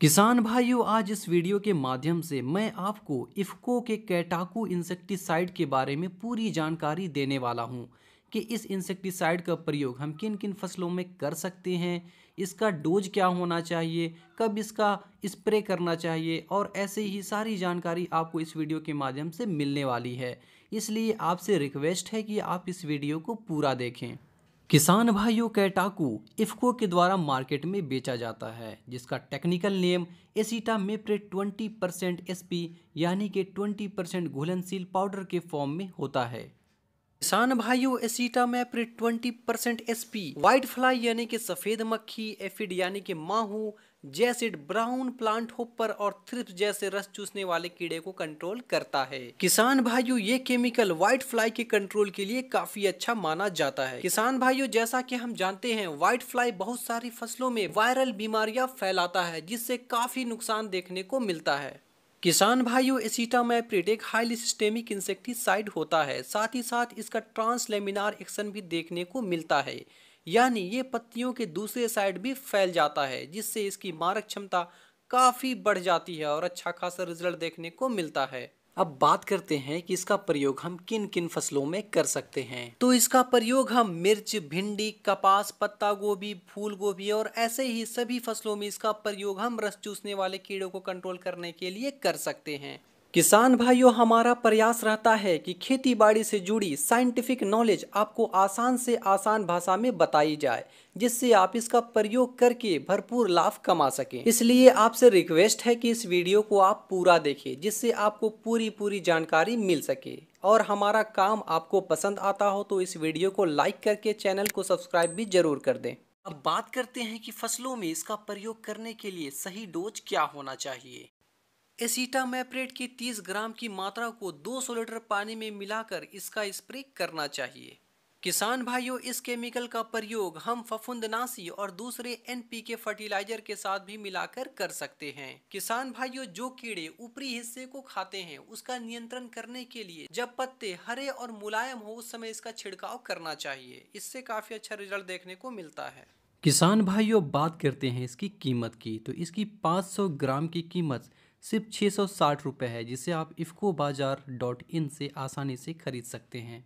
किसान भाइयों आज इस वीडियो के माध्यम से मैं आपको इफ्को के कैटाकू इंसेक्टिसाइड के बारे में पूरी जानकारी देने वाला हूं कि इस इंसेक्टिसाइड का प्रयोग हम किन किन फसलों में कर सकते हैं इसका डोज क्या होना चाहिए कब इसका स्प्रे करना चाहिए और ऐसे ही सारी जानकारी आपको इस वीडियो के माध्यम से मिलने वाली है इसलिए आपसे रिक्वेस्ट है कि आप इस वीडियो को पूरा देखें किसान भाइयों कैटाकू इफ्को के द्वारा मार्केट में बेचा जाता है जिसका technical name acetamiprid 20 percent S यानी कि 20 परसेंट घुलनशील पाउडर के फॉर्म में होता है किसान भाइयों acetamiprid 20 percent S white fly यानी कि सफ़ेद मक्खी एफिड यानी कि माहू जैसिड ब्राउन प्लांट होपर और थ्रिप्स जैसे रस चूसने वाले कीड़े को कंट्रोल करता है किसान भाइयों ये केमिकल व्हाइट फ्लाई के कंट्रोल के लिए काफी अच्छा माना जाता है किसान भाइयों जैसा कि हम जानते हैं व्हाइट फ्लाई बहुत सारी फसलों में वायरल बीमारियां फैलाता है जिससे काफी नुकसान देखने को मिलता है किसान भाइयों एसीटामैप्रिट एक हाईली सिस्टेमिक इंसेक्टिसाइड होता है साथ ही साथ इसका ट्रांसलेमिनार एक्शन भी देखने को मिलता है यानी ये पत्तियों के दूसरे साइड भी फैल जाता है जिससे इसकी मारक क्षमता काफ़ी बढ़ जाती है और अच्छा खासा रिजल्ट देखने को मिलता है अब बात करते हैं कि इसका प्रयोग हम किन किन फसलों में कर सकते हैं तो इसका प्रयोग हम मिर्च भिंडी कपास पत्ता गोभी फूल गोभी और ऐसे ही सभी फसलों में इसका प्रयोग हम रस चूसने वाले कीड़ों को कंट्रोल करने के लिए कर सकते हैं किसान भाइयों हमारा प्रयास रहता है कि खेती बाड़ी से जुड़ी साइंटिफिक नॉलेज आपको आसान से आसान भाषा में बताई जाए जिससे आप इसका प्रयोग करके भरपूर लाभ कमा सकें इसलिए आपसे रिक्वेस्ट है कि इस वीडियो को आप पूरा देखें जिससे आपको पूरी पूरी जानकारी मिल सके और हमारा काम आपको पसंद आता हो तो इस वीडियो को लाइक करके चैनल को सब्सक्राइब भी जरूर कर दें अब बात करते हैं कि फसलों में इसका प्रयोग करने के लिए सही डोज क्या होना चाहिए एसीटामेपरेट की 30 ग्राम की मात्रा को 200 लीटर पानी में मिलाकर इसका स्प्रे करना चाहिए किसान भाइयों इस केमिकल का प्रयोग हम फफुंदनाशी और दूसरे एनपीके फर्टिलाइजर के साथ भी मिलाकर कर सकते हैं किसान भाइयों जो कीड़े ऊपरी हिस्से को खाते हैं उसका नियंत्रण करने के लिए जब पत्ते हरे और मुलायम हो उस समय इसका छिड़काव करना चाहिए इससे काफी अच्छा रिजल्ट देखने को मिलता है किसान भाइयों बात करते हैं इसकी कीमत की तो इसकी पाँच ग्राम की कीमत सिर्फ छः सौ साठ रुपये है जिसे आप इफ़को बाज़ार डॉट इन से आसानी से ख़रीद सकते हैं